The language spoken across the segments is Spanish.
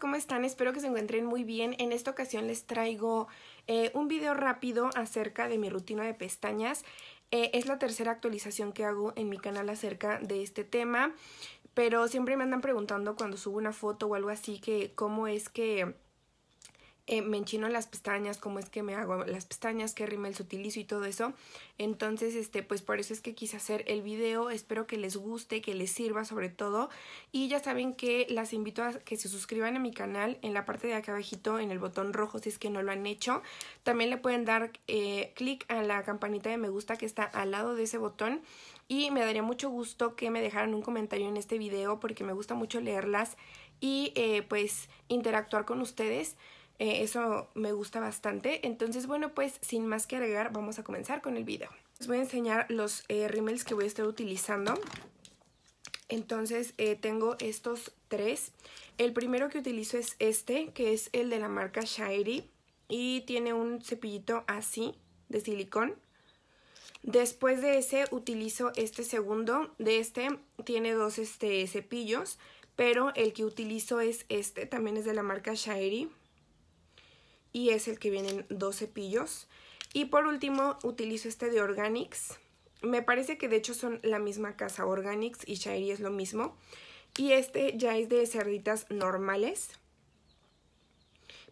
¿cómo están? Espero que se encuentren muy bien. En esta ocasión les traigo eh, un video rápido acerca de mi rutina de pestañas. Eh, es la tercera actualización que hago en mi canal acerca de este tema, pero siempre me andan preguntando cuando subo una foto o algo así que cómo es que eh, me enchino las pestañas, cómo es que me hago las pestañas, qué rimels utilizo y todo eso. Entonces, este, pues por eso es que quise hacer el video. Espero que les guste, que les sirva sobre todo. Y ya saben que las invito a que se suscriban a mi canal en la parte de acá abajito, en el botón rojo, si es que no lo han hecho. También le pueden dar eh, clic a la campanita de me gusta que está al lado de ese botón. Y me daría mucho gusto que me dejaran un comentario en este video porque me gusta mucho leerlas y eh, pues interactuar con ustedes. Eh, eso me gusta bastante. Entonces, bueno, pues sin más que agregar, vamos a comenzar con el video. Les voy a enseñar los eh, que voy a estar utilizando. Entonces, eh, tengo estos tres. El primero que utilizo es este, que es el de la marca Shairi. Y tiene un cepillito así, de silicón. Después de ese, utilizo este segundo. De este, tiene dos este, cepillos. Pero el que utilizo es este, también es de la marca Shairi y es el que vienen dos cepillos. Y por último utilizo este de Organics. Me parece que de hecho son la misma casa, Organics y Shairi es lo mismo. Y este ya es de cerditas normales.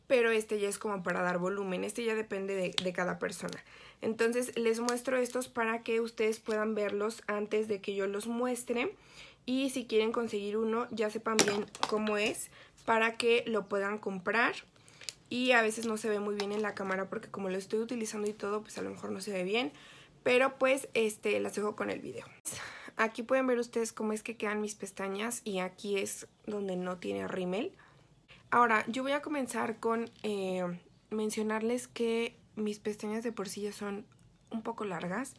Pero este ya es como para dar volumen. Este ya depende de, de, cada persona. Entonces les muestro estos para que ustedes puedan verlos antes de que yo los muestre. Y si quieren conseguir uno, ya sepan bien cómo es para que lo puedan comprar y a veces no se ve muy bien en la cámara porque como lo estoy utilizando y todo, pues a lo mejor no se ve bien, pero pues este las dejo con el video. Aquí pueden ver ustedes cómo es que quedan mis pestañas y aquí es donde no tiene rímel. Ahora, yo voy a comenzar con eh, mencionarles que mis pestañas de por son un poco largas.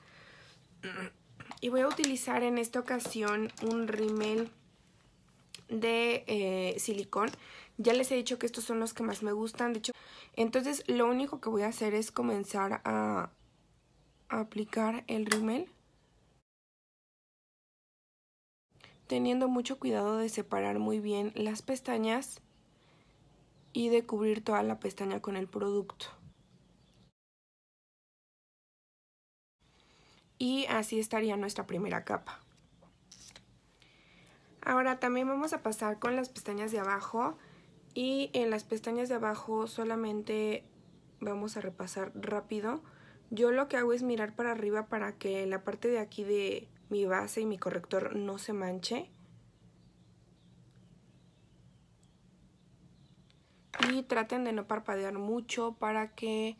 Y voy a utilizar en esta ocasión un rímel de eh, silicón. Ya les he dicho que estos son los que más me gustan. De hecho, entonces lo único que voy a hacer es comenzar a, a aplicar el rímel. Teniendo mucho cuidado de separar muy bien las pestañas y de cubrir toda la pestaña con el producto. Y así estaría nuestra primera capa. Ahora también vamos a pasar con las pestañas de abajo y en las pestañas de abajo solamente vamos a repasar rápido. Yo lo que hago es mirar para arriba para que la parte de aquí de mi base y mi corrector no se manche. Y traten de no parpadear mucho para que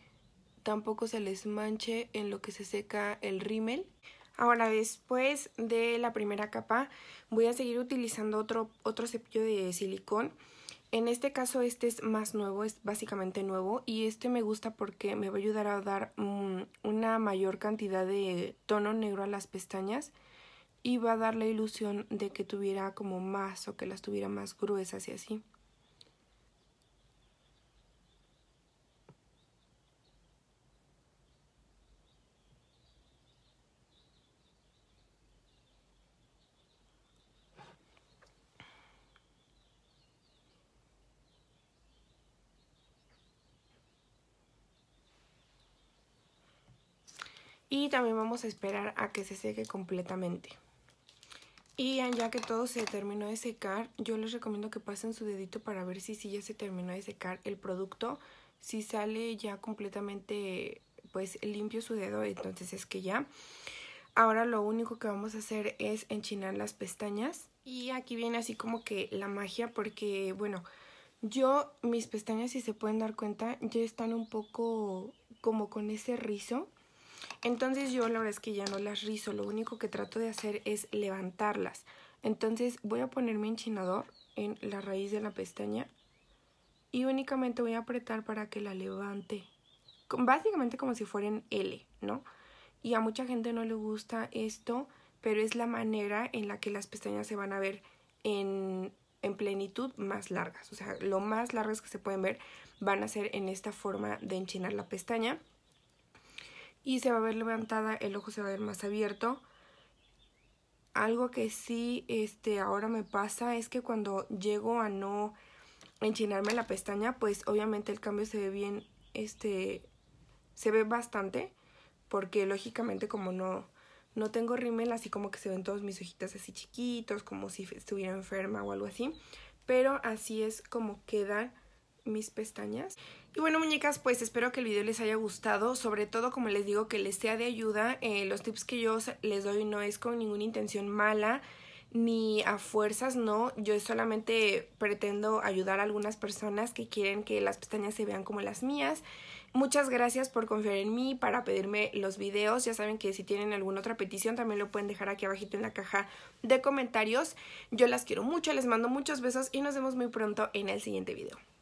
tampoco se les manche en lo que se seca el rímel. Ahora después de la primera capa voy a seguir utilizando otro, otro cepillo de silicón. En este caso este es más nuevo, es básicamente nuevo y este me gusta porque me va a ayudar a dar mm, una mayor cantidad de tono negro a las pestañas y va a dar la ilusión de que tuviera como más o que las tuviera más gruesas y así. y también vamos a esperar a que se seque completamente. Y ya que todo se terminó de secar, yo les recomiendo que pasen su dedito para ver si, si ya se terminó de secar el producto. Si sale ya completamente pues limpio su dedo, entonces es que ya. Ahora lo único que vamos a hacer es enchinar las pestañas. Y aquí viene así como que la magia porque, bueno, yo mis pestañas, si se pueden dar cuenta, ya están un poco como con ese rizo entonces yo la verdad es que ya no las rizo, lo único que trato de hacer es levantarlas. Entonces voy a poner mi enchinador en la raíz de la pestaña y únicamente voy a apretar para que la levante. Básicamente como si fuera L, ¿no? Y a mucha gente no le gusta esto, pero es la manera en la que las pestañas se van a ver en, en plenitud más largas. O sea, lo más largas que se pueden ver van a ser en esta forma de enchinar la pestaña y se va a ver levantada, el ojo se va a ver más abierto. Algo que sí este, ahora me pasa es que cuando llego a no enchinarme la pestaña, pues obviamente el cambio se ve bien, este, se ve bastante, porque lógicamente como no, no tengo rimel, así como que se ven todos mis hojitas así chiquitos, como si estuviera enferma o algo así, pero así es como quedan mis pestañas. Y bueno, muñecas, pues espero que el video les haya gustado, sobre todo como les digo que les sea de ayuda. Eh, los tips que yo les doy no es con ninguna intención mala ni a fuerzas, no. Yo solamente pretendo ayudar a algunas personas que quieren que las pestañas se vean como las mías. Muchas gracias por confiar en mí, para pedirme los videos. Ya saben que si tienen alguna otra petición también lo pueden dejar aquí abajito en la caja de comentarios. Yo las quiero mucho, les mando muchos besos y nos vemos muy pronto en el siguiente video.